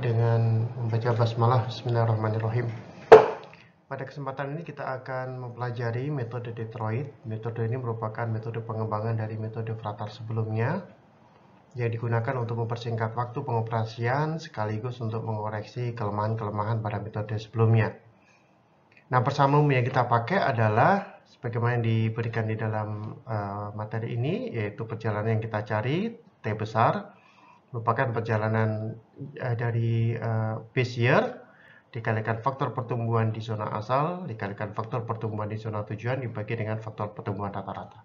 dengan membaca basmalah Bismillahirrahmanirrahim. Pada kesempatan ini kita akan mempelajari metode Detroit. Metode ini merupakan metode pengembangan dari metode Fratar sebelumnya yang digunakan untuk mempersingkat waktu pengoperasian sekaligus untuk mengoreksi kelemahan-kelemahan pada metode sebelumnya. Nah, persamaan yang kita pakai adalah sebagaimana yang diberikan di dalam uh, materi ini yaitu perjalanan yang kita cari T besar merupakan perjalanan eh, dari eh, Bezier dikalikan faktor pertumbuhan di zona asal dikalikan faktor pertumbuhan di zona tujuan dibagi dengan faktor pertumbuhan rata-rata.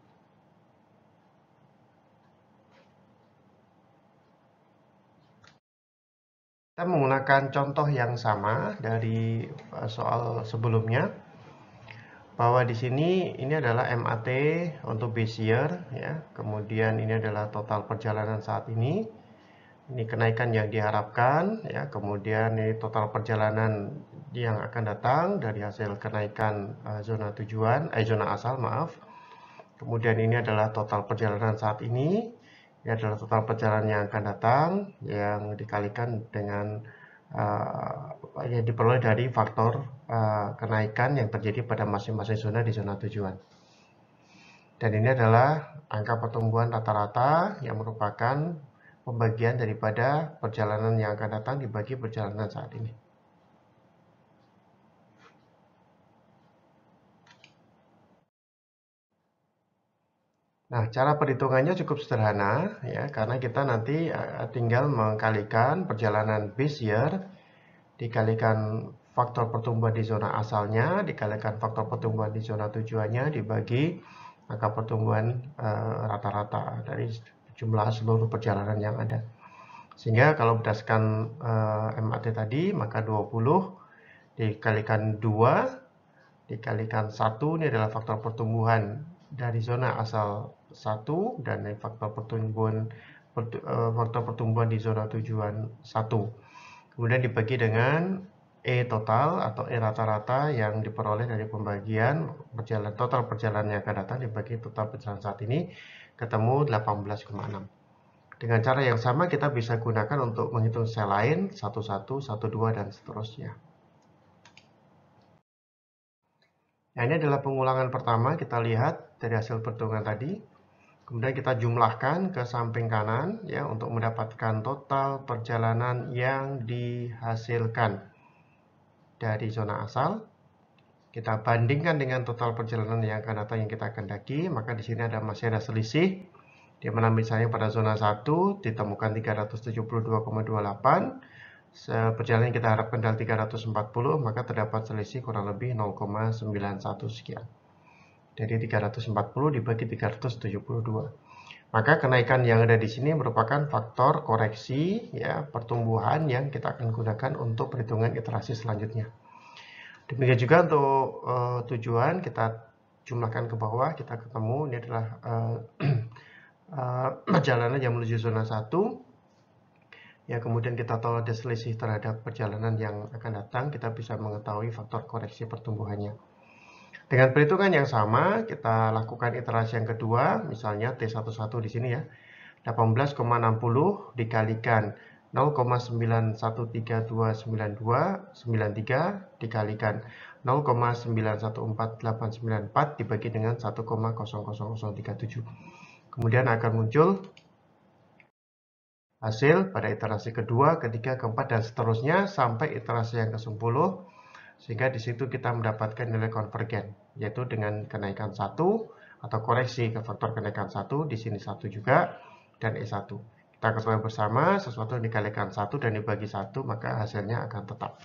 Kita menggunakan contoh yang sama dari eh, soal sebelumnya bahwa di sini ini adalah MAT untuk Bezier ya. Kemudian ini adalah total perjalanan saat ini ini kenaikan yang diharapkan ya kemudian ini total perjalanan yang akan datang dari hasil kenaikan uh, zona tujuan eh zona asal maaf kemudian ini adalah total perjalanan saat ini ini adalah total perjalanan yang akan datang yang dikalikan dengan uh, yang diperoleh dari faktor uh, kenaikan yang terjadi pada masing-masing zona di zona tujuan. Dan ini adalah angka pertumbuhan rata-rata yang merupakan pembagian daripada perjalanan yang akan datang dibagi perjalanan saat ini. Nah, cara perhitungannya cukup sederhana ya, karena kita nanti eh, tinggal mengkalikan perjalanan base year dikalikan faktor pertumbuhan di zona asalnya, dikalikan faktor pertumbuhan di zona tujuannya dibagi angka pertumbuhan eh, rata-rata uh, dari jumlah seluruh perjalanan yang ada. Sehingga kalau berdasarkan uh, eh, MAT tadi, maka 20 dikalikan 2, dikalikan 1, ini adalah faktor pertumbuhan dari zona asal 1, dan faktor pertumbuhan eh, faktor pertumbuhan di zona tujuan 1. Kemudian dibagi dengan E total atau E rata-rata yang diperoleh dari pembagian perjalanan total perjalanan yang akan datang dibagi total perjalanan saat ini ketemu 18,6. Dengan cara yang sama kita bisa gunakan untuk menghitung sel lain 11, 12 dan seterusnya. Nah, ini adalah pengulangan pertama kita lihat dari hasil perhitungan tadi. Kemudian kita jumlahkan ke samping kanan ya untuk mendapatkan total perjalanan yang dihasilkan dari zona asal kita bandingkan dengan total perjalanan yang akan datang yang kita akan daki, maka di sini ada masih ada selisih. Di mana misalnya pada zona 1 ditemukan 372,28, perjalanan yang kita harapkan adalah 340, maka terdapat selisih kurang lebih 0,91 sekian. Jadi 340 dibagi 372. Maka kenaikan yang ada di sini merupakan faktor koreksi ya pertumbuhan yang kita akan gunakan untuk perhitungan iterasi selanjutnya. Demikian juga untuk uh, tujuan kita jumlahkan ke bawah, kita ketemu ini adalah uh, uh, perjalanan yang menuju zona 1. Ya, kemudian kita tahu ada selisih terhadap perjalanan yang akan datang, kita bisa mengetahui faktor koreksi pertumbuhannya. Dengan perhitungan yang sama, kita lakukan iterasi yang kedua, misalnya T11 di sini ya. 18,60 dikalikan 0,91329293 dikalikan 0,914894 dibagi dengan 1,00037. Kemudian akan muncul hasil pada iterasi kedua, ketiga, keempat, dan seterusnya sampai iterasi yang ke-10. Sehingga di situ kita mendapatkan nilai konvergen, yaitu dengan kenaikan 1 atau koreksi ke faktor kenaikan 1, di sini 1 juga, dan E1. Kita ketahui bersama sesuatu yang dikalikan satu dan dibagi satu maka hasilnya akan tetap.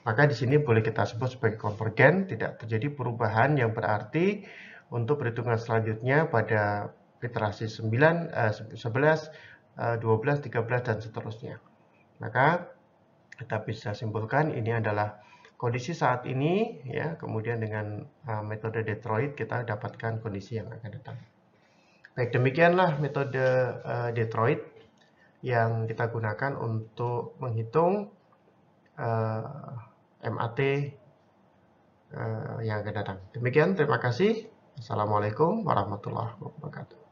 Maka di sini boleh kita sebut sebagai konvergen, tidak terjadi perubahan yang berarti untuk perhitungan selanjutnya pada iterasi 9, eh, 11, eh, 12, 13, dan seterusnya. Maka kita bisa simpulkan ini adalah kondisi saat ini, ya kemudian dengan eh, metode Detroit kita dapatkan kondisi yang akan datang. Baik, demikianlah metode eh, Detroit yang kita gunakan untuk menghitung uh, eh, MAT uh, eh, yang akan datang. Demikian, terima kasih. Assalamualaikum warahmatullahi wabarakatuh.